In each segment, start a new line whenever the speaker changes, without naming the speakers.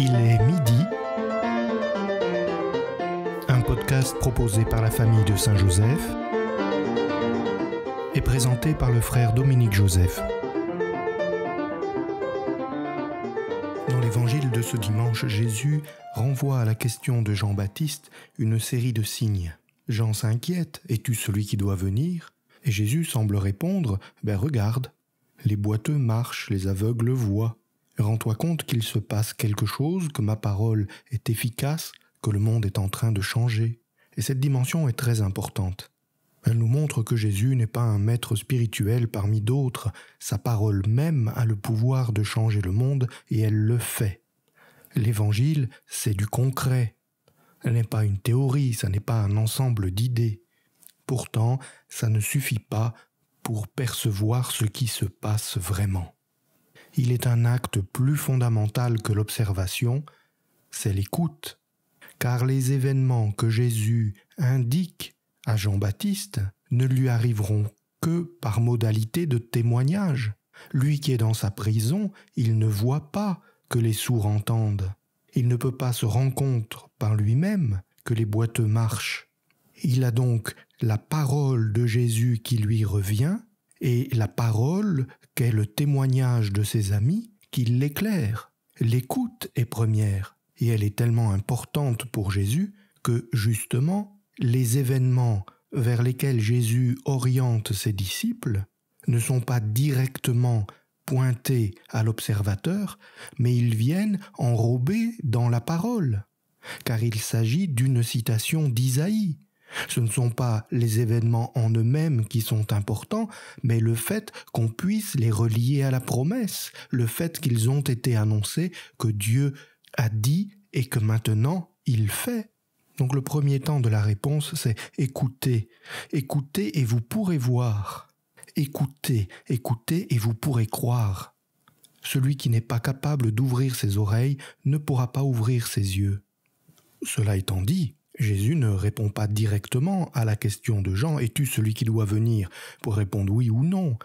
Il est midi. Un podcast proposé par la famille de Saint-Joseph et présenté par le frère Dominique Joseph. Dans l'évangile de ce dimanche, Jésus renvoie à la question de Jean-Baptiste une série de signes. Jean s'inquiète, es-tu celui qui doit venir Et Jésus semble répondre, ben regarde, les boiteux marchent, les aveugles voient, Rends-toi compte qu'il se passe quelque chose, que ma parole est efficace, que le monde est en train de changer. Et cette dimension est très importante. Elle nous montre que Jésus n'est pas un maître spirituel parmi d'autres, sa parole même a le pouvoir de changer le monde et elle le fait. L'Évangile, c'est du concret. Elle n'est pas une théorie, ça n'est pas un ensemble d'idées. Pourtant, ça ne suffit pas pour percevoir ce qui se passe vraiment il est un acte plus fondamental que l'observation, c'est l'écoute, car les événements que Jésus indique à Jean-Baptiste ne lui arriveront que par modalité de témoignage. Lui qui est dans sa prison, il ne voit pas que les sourds entendent. Il ne peut pas se rendre compte par lui-même que les boiteux marchent. Il a donc la parole de Jésus qui lui revient, et la parole qu'est le témoignage de ses amis qui l'éclaire. L'écoute est première, et elle est tellement importante pour Jésus que, justement, les événements vers lesquels Jésus oriente ses disciples ne sont pas directement pointés à l'observateur, mais ils viennent enrobés dans la parole, car il s'agit d'une citation d'Isaïe, ce ne sont pas les événements en eux-mêmes qui sont importants, mais le fait qu'on puisse les relier à la promesse, le fait qu'ils ont été annoncés, que Dieu a dit et que maintenant il fait. Donc le premier temps de la réponse, c'est écoutez, écoutez et vous pourrez voir, écoutez, écoutez et vous pourrez croire. Celui qui n'est pas capable d'ouvrir ses oreilles ne pourra pas ouvrir ses yeux. Cela étant dit, Jésus ne répond pas directement à la question de Jean Es-tu celui qui doit venir pour répondre oui ou non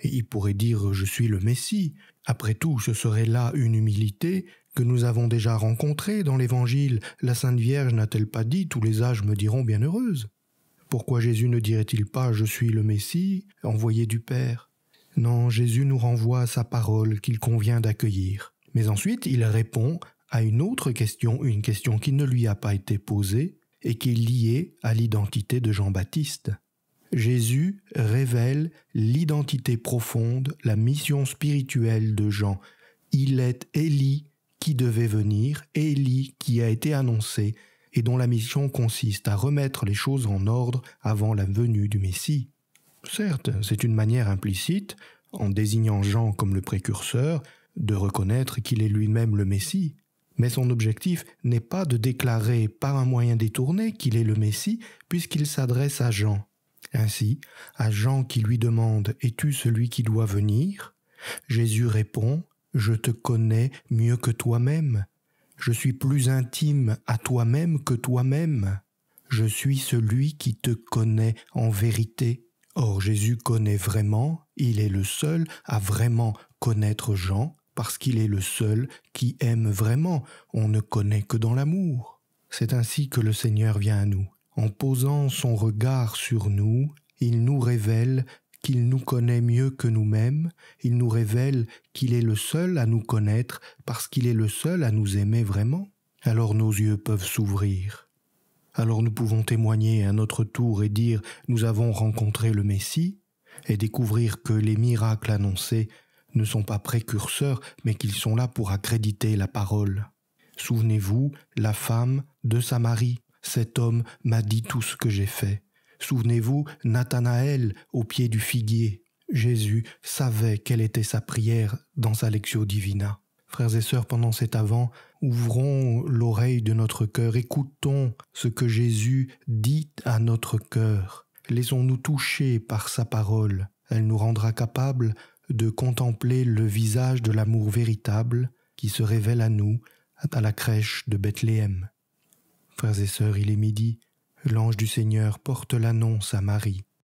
Et il pourrait dire Je suis le Messie. Après tout, ce serait là une humilité que nous avons déjà rencontrée dans l'Évangile. La Sainte Vierge n'a-t-elle pas dit Tous les âges me diront bienheureuse Pourquoi Jésus ne dirait-il pas Je suis le Messie, envoyé du Père Non, Jésus nous renvoie à sa parole qu'il convient d'accueillir. Mais ensuite, il répond à une autre question, une question qui ne lui a pas été posée, et qui est lié à l'identité de Jean-Baptiste. Jésus révèle l'identité profonde, la mission spirituelle de Jean. Il est Élie qui devait venir, Élie qui a été annoncé et dont la mission consiste à remettre les choses en ordre avant la venue du Messie. Certes, c'est une manière implicite, en désignant Jean comme le précurseur, de reconnaître qu'il est lui-même le Messie. Mais son objectif n'est pas de déclarer par un moyen détourné qu'il est le Messie, puisqu'il s'adresse à Jean. Ainsi, à Jean qui lui demande Es-tu celui qui doit venir Jésus répond Je te connais mieux que toi-même. Je suis plus intime à toi-même que toi-même. Je suis celui qui te connaît en vérité. Or Jésus connaît vraiment, il est le seul à vraiment connaître Jean, parce qu'il est le seul qui aime vraiment, on ne connaît que dans l'amour. C'est ainsi que le Seigneur vient à nous. En posant son regard sur nous, il nous révèle qu'il nous connaît mieux que nous-mêmes, il nous révèle qu'il est le seul à nous connaître parce qu'il est le seul à nous aimer vraiment. Alors nos yeux peuvent s'ouvrir. Alors nous pouvons témoigner à notre tour et dire nous avons rencontré le Messie et découvrir que les miracles annoncés ne sont pas précurseurs, mais qu'ils sont là pour accréditer la parole. Souvenez-vous, la femme de Samarie, cet homme m'a dit tout ce que j'ai fait. Souvenez-vous, Nathanaël au pied du figuier. Jésus savait quelle était sa prière dans sa Lectio Divina. Frères et sœurs, pendant cet avant, ouvrons l'oreille de notre cœur, écoutons ce que Jésus dit à notre cœur. Laissons-nous toucher par sa parole. Elle nous rendra capables de contempler le visage de l'amour véritable qui se révèle à nous à la crèche de Bethléem. Frères et sœurs, il est midi, l'ange du Seigneur porte l'annonce à Marie.